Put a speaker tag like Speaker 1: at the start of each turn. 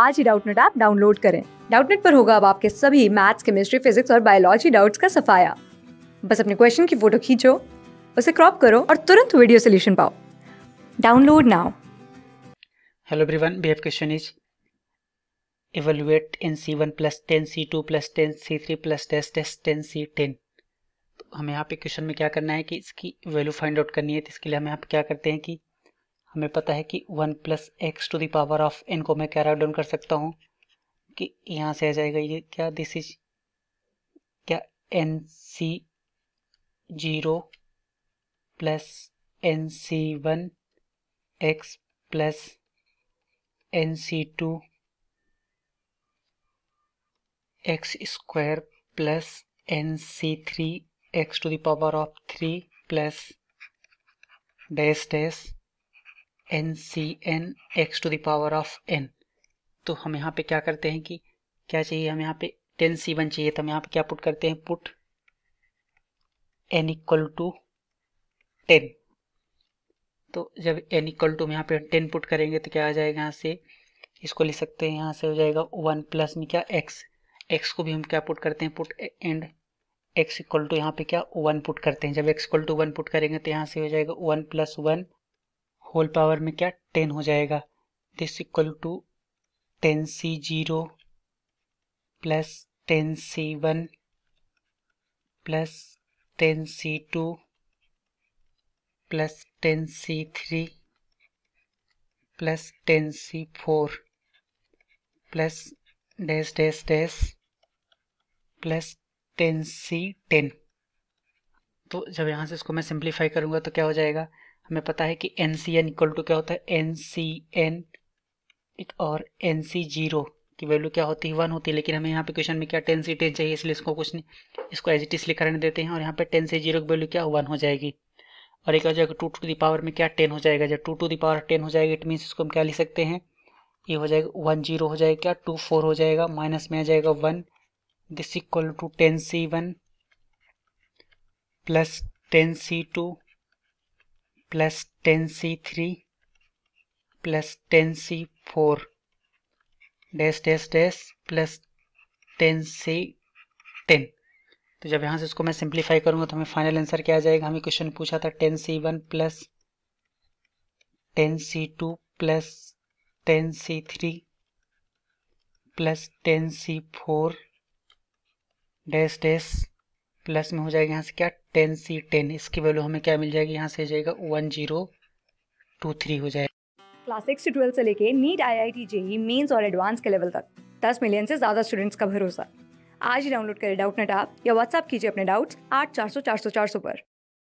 Speaker 1: आज ही Doubtnut app download करें डाउटनेट पर होगा अब आपके सभी मैथ्स केमिस्ट्री फिजिक्स और बायोलॉजी डाउट्स का सफाया बस अपने क्वेश्चन की फोटो खींचो उसे क्रॉप करो और तुरंत वीडियो सोल्यूशन पाओ download now
Speaker 2: hello everyone B question is in C one plus ten C two plus ten C three plus test test ten C ten तो हमें यहाँ पे क्वेश्चन में क्या करना है कि इसकी वैल्यू फाइंड आउट करनी है तो इसके लिए हम यहाँ पे क्या करते हैं कि हमें पता है कि one plus x to the power of n को मैं कैरा डाउन कर सकता हूँ कि यहाँ से आ जाएगा ये क्या दिस इज क्या n C zero plus n C one x plus n C two x square plus n C three x to the power of three plus dash dash n C n x to the power of n तो हम यहाँ पे क्या करते हैं कि क्या चाहिए हम यहाँ पे टेन सी वन चाहिए तो हम यहाँ पे क्या पुट करते हैं put n equal to ten तो जब एन इक्वल टू में यहाँ पे टेन पुट करेंगे तो क्या आ जाएगा यहाँ से इसको ले सकते हैं यहाँ से हो जाएगा वन प्लस में क्या एक्स एक्स को भी हम क्या पुट करते हैं put and x equal to यहाँ पे क्या वन पुट करते हैं जब x equal to one put करेंगे तो यहाँ से हो जाएगा one plus one whole power में क्या टेन हो जाएगा this equal to ten C zero plus ten C one plus ten C two plus ten C three plus ten C four plus dash dash dash plus ten C ten तो जब यहाँ से इसको मैं simplify करूँगा तो क्या हो जाएगा हमें पता है कि n C n equal to क्या होता है एन सी एन और एन सी जीरो की वैल्यू क्या होती है वन होती है लेकिन हमें यहाँ पे क्वेश्चन में क्या टेन सी टेन चाहिए इसलिए इसको कुछ नहीं इसको एज इट इज लिखा रहने देते हैं और यहाँ पे टेन से जीरो की वैल्यू क्या वन हो जाएगी और एक हो जाएगा टू टू दावर में क्या टेन हो जाएगा जब टू टू दावर टेन हो जाएगा इट मीन्स इसको हम क्या लिख सकते हैं ये हो जाएगा वन जीरो हो जाएगा क्या टू फोर हो जाएगा माइनस में आ जाएगा one this equal to ten C one plus ten C two plus ten C three plus ten C four dash dash dash plus ten C ten तो जब यहाँ से इसको मैं सिंप्लीफाई करूँगा तो हमें फाइनल आंसर क्या आ जाएगा हमें क्वेश्चन पूछा था ten C one plus ten C two plus ten C three plus ten C four dash dash plus में हो जाएगा यहाँ से क्या टेन सी टेन इसकी वैल्यू हमें क्या मिल जाएगी यहाँ से जाएगा वन जीरो टू
Speaker 1: थ्री हो जाएगा क्लास सिक्स से ट्वेल्थ से लेके NEET I I T JEE mains और एडवांस के लेवल तक दस मिलियन से ज्यादा स्टूडेंट्स का भरोसा आज ही डाउनलोड करें डाउट नेट आप या व्हाट्सअप कीजिए अपने डाउट्स आठ चार सौ चार सौ चार सौ पर